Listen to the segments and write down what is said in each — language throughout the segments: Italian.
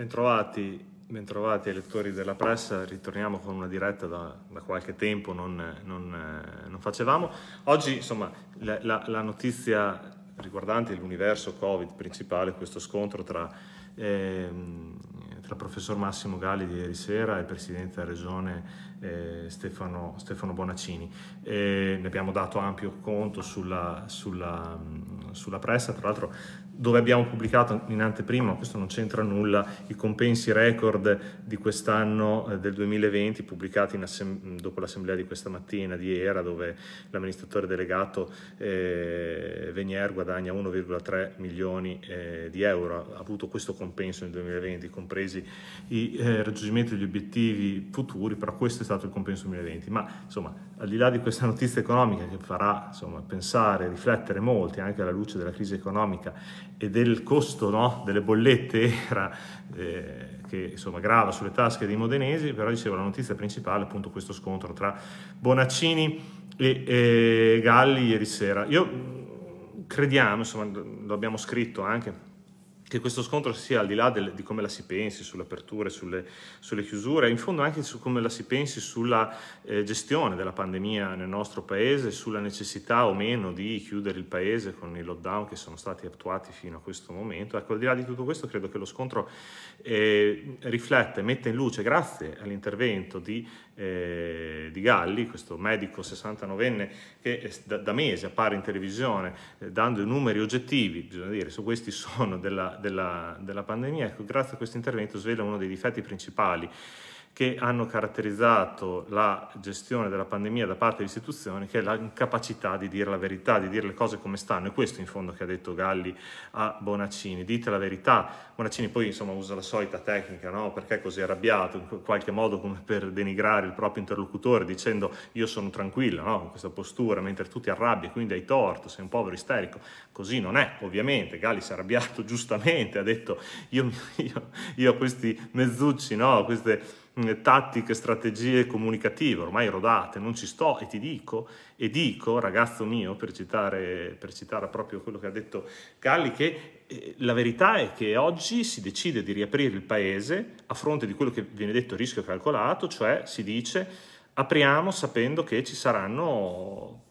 Bentrovati, bentrovati ai lettori della pressa, ritorniamo con una diretta da, da qualche tempo, non, non, non, facevamo. Oggi insomma la, la, la notizia riguardante l'universo Covid principale, questo scontro tra, eh, tra il professor Massimo Galli di ieri sera e il presidente della regione eh, Stefano, Stefano, Bonaccini. Eh, ne abbiamo dato ampio conto sulla, sulla, sulla pressa, tra l'altro dove abbiamo pubblicato in anteprima, questo non c'entra nulla, i compensi record di quest'anno eh, del 2020 pubblicati dopo l'assemblea di questa mattina di ERA dove l'amministratore delegato eh, Venier guadagna 1,3 milioni eh, di euro, ha avuto questo compenso nel 2020, compresi i eh, raggiungimenti degli obiettivi futuri, però questo è stato il compenso 2020. Ma insomma, al di là di questa notizia economica che farà insomma, pensare, riflettere molti anche alla luce della crisi economica e del costo no, delle bollette era, eh, che insomma, grava sulle tasche dei modenesi, però dicevo la notizia principale è appunto questo scontro tra Bonaccini e, e eh, Galli ieri sera. Io crediamo, insomma, lo abbiamo scritto anche che questo scontro sia al di là del, di come la si pensi sulle aperture, sulle, sulle, chiusure, in fondo anche su come la si pensi sulla eh, gestione della pandemia nel nostro paese, sulla necessità o meno di chiudere il paese con i lockdown che sono stati attuati fino a questo momento. Ecco, al di là di tutto questo credo che lo scontro eh, riflette, mette in luce, grazie all'intervento di, eh, di Galli, questo medico 69enne che eh, da, da mesi appare in televisione eh, dando i numeri oggettivi, bisogna dire, su questi sono della della, della pandemia, ecco, grazie a questo intervento svela uno dei difetti principali che hanno caratterizzato la gestione della pandemia da parte delle istituzioni, che è l'incapacità di dire la verità, di dire le cose come stanno. E questo in fondo che ha detto Galli a Bonaccini. Dite la verità. Bonaccini poi insomma usa la solita tecnica, no? perché è così arrabbiato, in qualche modo come per denigrare il proprio interlocutore, dicendo io sono tranquillo no? con questa postura, mentre tu ti arrabbi quindi hai torto, sei un povero isterico. Così non è, ovviamente. Galli si è arrabbiato giustamente, ha detto io, io, io a questi mezzucci, no? queste Mm, tattiche, strategie comunicative ormai rodate, non ci sto e ti dico, e dico ragazzo mio, per citare, per citare proprio quello che ha detto Galli, che eh, la verità è che oggi si decide di riaprire il paese a fronte di quello che viene detto rischio calcolato, cioè si dice apriamo sapendo che ci saranno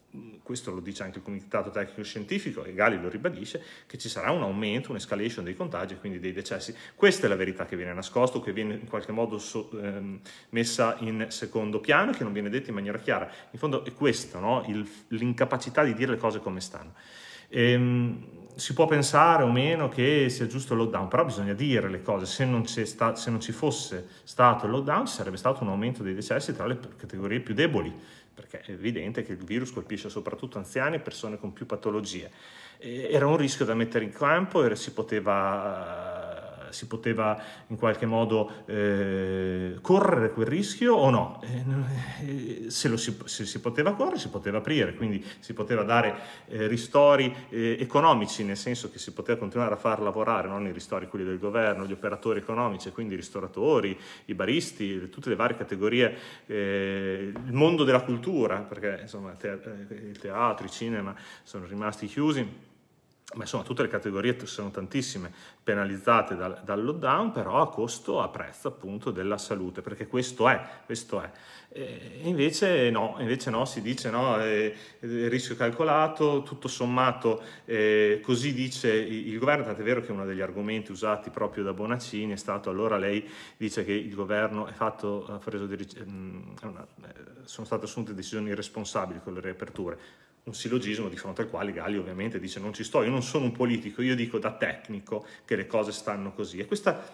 questo lo dice anche il Comitato Tecnico Scientifico e Gali lo ribadisce, che ci sarà un aumento, un'escalation dei contagi e quindi dei decessi. Questa è la verità che viene nascosta, che viene in qualche modo so, ehm, messa in secondo piano e che non viene detta in maniera chiara. In fondo è questo, no? il, l'incapacità di dire le cose come stanno. Ehm, si può pensare o meno che sia giusto il lockdown, però bisogna dire le cose, se non, sta, se non ci fosse stato il lockdown ci sarebbe stato un aumento dei decessi tra le categorie più deboli, perché è evidente che il virus colpisce soprattutto anziani e persone con più patologie. E era un rischio da mettere in campo e si poteva si poteva in qualche modo eh, correre quel rischio o no? Eh, eh se, si, se, si, poteva correre si poteva aprire, quindi si poteva dare eh, ristori eh, economici, nel senso che si poteva continuare a far lavorare, non i ristori quelli del governo, gli operatori economici, quindi i ristoratori, i baristi, tutte le varie categorie, eh, il mondo della cultura, perché insomma te- il teatro, il cinema sono rimasti chiusi ma insomma tutte le categorie sono tantissime penalizzate dal, dal, lockdown, però a costo, a prezzo appunto della salute, perché questo è, questo è. E invece no, invece no, si dice no, eh, rischio calcolato, tutto sommato eh, così dice il governo, tant'è vero che uno degli argomenti usati proprio da Bonaccini è stato allora lei dice che il governo fatto, ha preso, mm, eh, sono state assunte decisioni irresponsabili con le riaperture un sillogismo di fronte al quale Galli ovviamente dice non ci sto, io non sono un politico, io dico da tecnico che le cose stanno così. E questa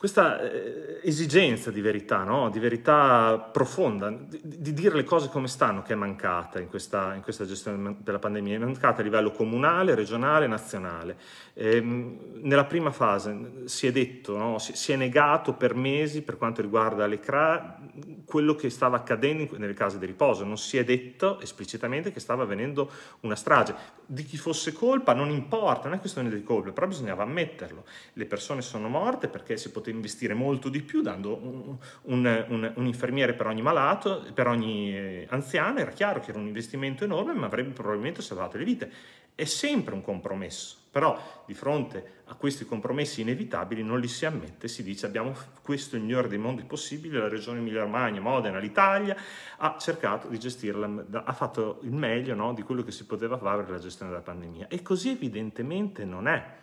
questa eh, esigenza di verità, no? di verità profonda, di, di, dire le cose come stanno, che è mancata in questa, in questa, gestione della pandemia, è mancata a livello comunale, regionale, e nazionale. E, ehm, nella prima fase si è detto, no? si, si, è negato per mesi per quanto riguarda le CRA quello che stava accadendo nelle case di riposo, non si è detto esplicitamente che stava avvenendo una strage di chi fosse colpa non importa, non è questione di colpa, però bisognava ammetterlo. Le persone sono morte perché si poteva investire molto di più dando un, un, un, un infermiere per ogni malato, per ogni eh, anziano, era chiaro che era un investimento enorme ma avrebbe probabilmente salvato le vite. È sempre un compromesso, però di fronte a questi compromessi inevitabili non li si ammette, si dice abbiamo questo il migliore dei mondi possibili, la regione Emilia Romagna, Modena, l'Italia ha cercato di gestirla, ha fatto il meglio no, di quello che si poteva fare per la gestione della pandemia e così evidentemente non è.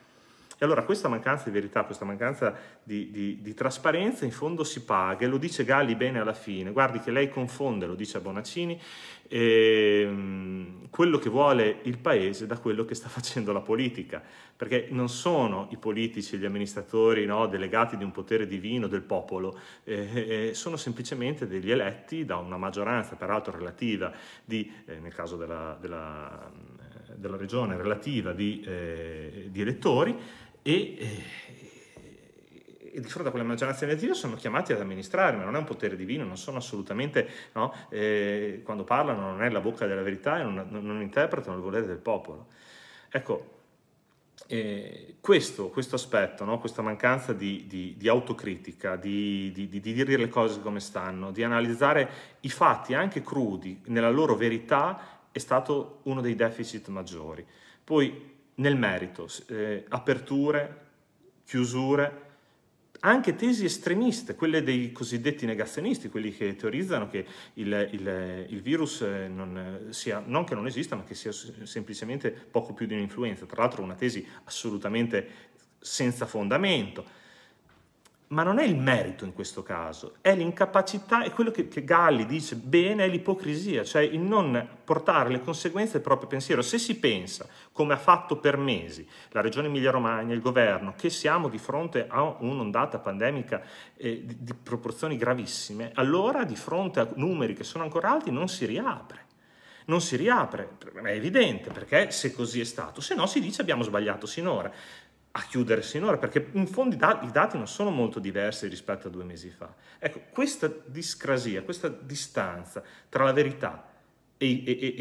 E allora questa mancanza di verità, questa mancanza di, di, di trasparenza in fondo si paga e lo dice Galli bene alla fine, guardi che lei confonde, lo dice a Bonaccini, ehm, quello che vuole il Paese da quello che sta facendo la politica, perché non sono i politici, gli amministratori no, delegati di un potere divino del popolo, eh, eh, sono semplicemente degli eletti da una maggioranza, peraltro relativa, di, eh, nel caso della, della, della regione, relativa di, eh, di elettori, e, eh, e, di fronte a quelle maggioranze Dio sono chiamati ad amministrare, ma non è un potere divino, non sono assolutamente, no? eh, quando parlano non è la bocca della verità e non, non interpretano il volere del popolo. Ecco, eh, questo, questo, aspetto, no? questa mancanza di, di, di autocritica, di, di, dire le cose come stanno, di analizzare i fatti anche crudi nella loro verità, è stato uno dei deficit maggiori. Poi nel merito, eh, aperture, chiusure, anche tesi estremiste, quelle dei cosiddetti negazionisti, quelli che teorizzano che il, il, il virus eh, non, eh, sia, non che non esista, ma che sia semplicemente poco più di un'influenza. Tra l'altro una tesi assolutamente senza fondamento. Ma non è il merito in questo caso, è l'incapacità, è quello che, che Galli dice bene, è l'ipocrisia, cioè il non portare le conseguenze del proprio pensiero. Se si pensa, come ha fatto per mesi la Regione Emilia-Romagna, il governo, che siamo di fronte a un'ondata pandemica eh, di, di proporzioni gravissime, allora di fronte a numeri che sono ancora alti non si riapre non si riapre, è evidente perché se così è stato, se no si dice abbiamo sbagliato sinora a chiudere sinora, perché in fondo i dati, i dati non sono molto diversi rispetto a due mesi fa. Ecco, questa discrasia, questa distanza tra la verità e, e,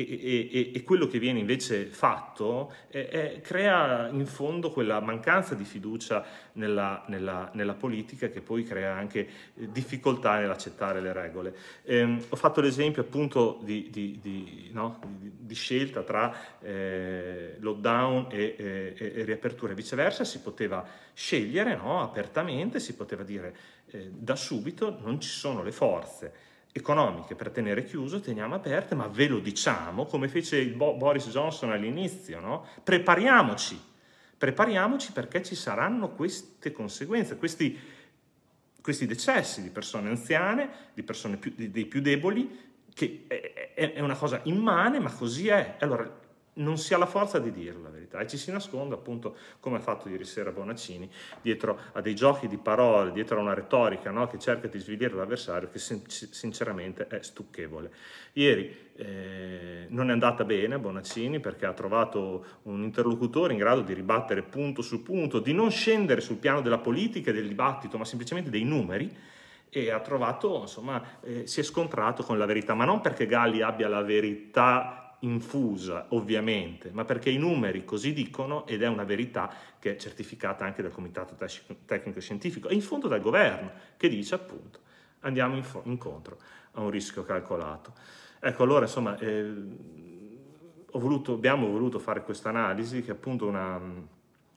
e, e, quello che viene invece fatto è, è, crea in fondo quella mancanza di fiducia nella, nella, nella, politica che poi crea anche eh, difficoltà nell'accettare le regole. Ehm, ho fatto l'esempio appunto di, di, di, no? di scelta tra eh, lockdown e, riapertura e viceversa, si poteva scegliere no? apertamente, si poteva dire eh, da subito non ci sono le forze economiche per tenere chiuso, teniamo aperte, ma ve lo diciamo come fece Bo- Boris Johnson all'inizio, no? Prepariamoci, prepariamoci perché ci saranno queste conseguenze, questi, questi decessi di persone anziane, di persone più, di, dei più deboli, che è, è, è una cosa immane, ma così è. Allora, non si ha la forza di dire la verità e ci si nasconde appunto come ha fatto ieri sera Bonaccini dietro a dei giochi di parole, dietro a una retorica no? che cerca di svidire l'avversario che sin- sinceramente è stucchevole. Ieri eh, non è andata bene a Bonaccini perché ha trovato un interlocutore in grado di ribattere punto su punto, di non scendere sul piano della politica e del dibattito ma semplicemente dei numeri e ha trovato, insomma, eh, si è scontrato con la verità, ma non perché Galli abbia la verità infusa ovviamente, ma perché i numeri così dicono ed è una verità che è certificata anche dal Comitato Tecnico Scientifico e in fondo dal governo che dice appunto andiamo incontro a un rischio calcolato. Ecco allora insomma eh, voluto, abbiamo voluto fare questa analisi che è appunto una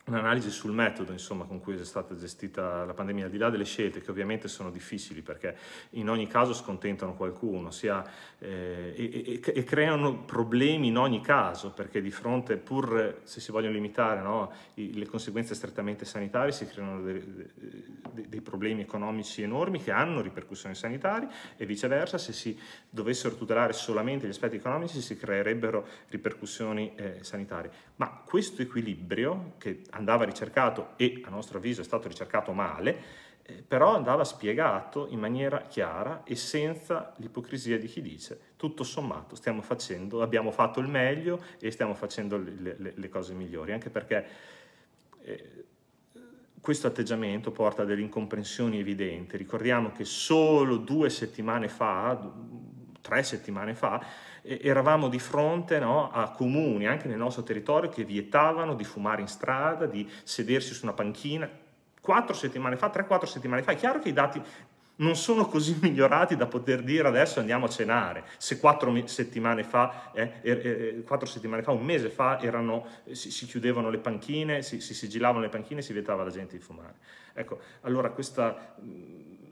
un'analisi sul metodo insomma, con cui è stata gestita la pandemia, al di là delle scelte che ovviamente sono difficili perché in ogni caso scontentano qualcuno sia, eh, e, e, creano problemi in ogni caso perché di fronte, pur se si vogliono limitare no, i, le conseguenze strettamente sanitarie, si creano dei, dei, dei problemi economici enormi che hanno ripercussioni sanitarie e viceversa se si dovessero tutelare solamente gli aspetti economici si creerebbero ripercussioni eh, sanitarie. Ma questo equilibrio che andava ricercato e a nostro avviso è stato ricercato male, eh, però andava spiegato in maniera chiara e senza l'ipocrisia di chi dice tutto sommato stiamo facendo, abbiamo fatto il meglio e stiamo facendo le, le, le cose migliori, anche perché eh, questo atteggiamento porta a delle incomprensioni evidenti. Ricordiamo che solo due settimane fa, tre settimane fa, eravamo di fronte no, a comuni, anche nel nostro territorio, che vietavano di fumare in strada, di sedersi su una panchina. Quattro settimane fa, tre, quattro settimane fa, è chiaro che i dati non sono così migliorati da poter dire adesso andiamo a cenare, se quattro settimane fa, eh, eh, quattro settimane fa un mese fa, erano, eh, si, si, chiudevano le panchine, si, si sigillavano le panchine e si vietava la gente di fumare. Ecco, allora questa mm,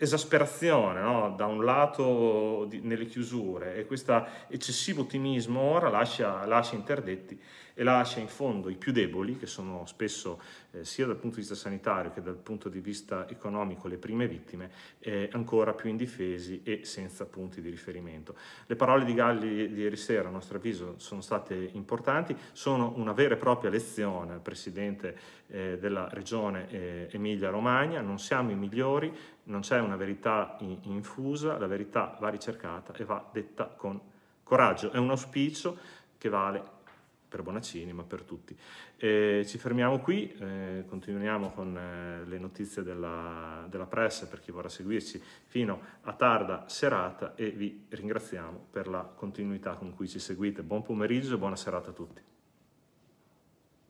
esasperazione no? da un lato di, nelle chiusure e questo eccessivo ottimismo ora lascia, lascia interdetti e lascia in fondo i più deboli, che sono spesso eh, sia dal punto di vista sanitario che dal punto di vista economico le prime vittime, eh, ancora più indifesi e senza punti di riferimento. Le parole di Galli di ieri sera, a nostro avviso, sono state importanti, sono una vera e propria lezione al Presidente eh, della Regione eh, Emilia-Romagna, non siamo i migliori, non c'è una verità infusa, la verità va ricercata e va detta con coraggio. È un auspicio che vale per Bonaccini, ma per tutti. E ci fermiamo qui, eh, continuiamo con eh, le notizie della, della pressa per chi vorrà seguirci fino a tarda serata e vi ringraziamo per la continuità con cui ci seguite. Buon pomeriggio e buona serata a tutti.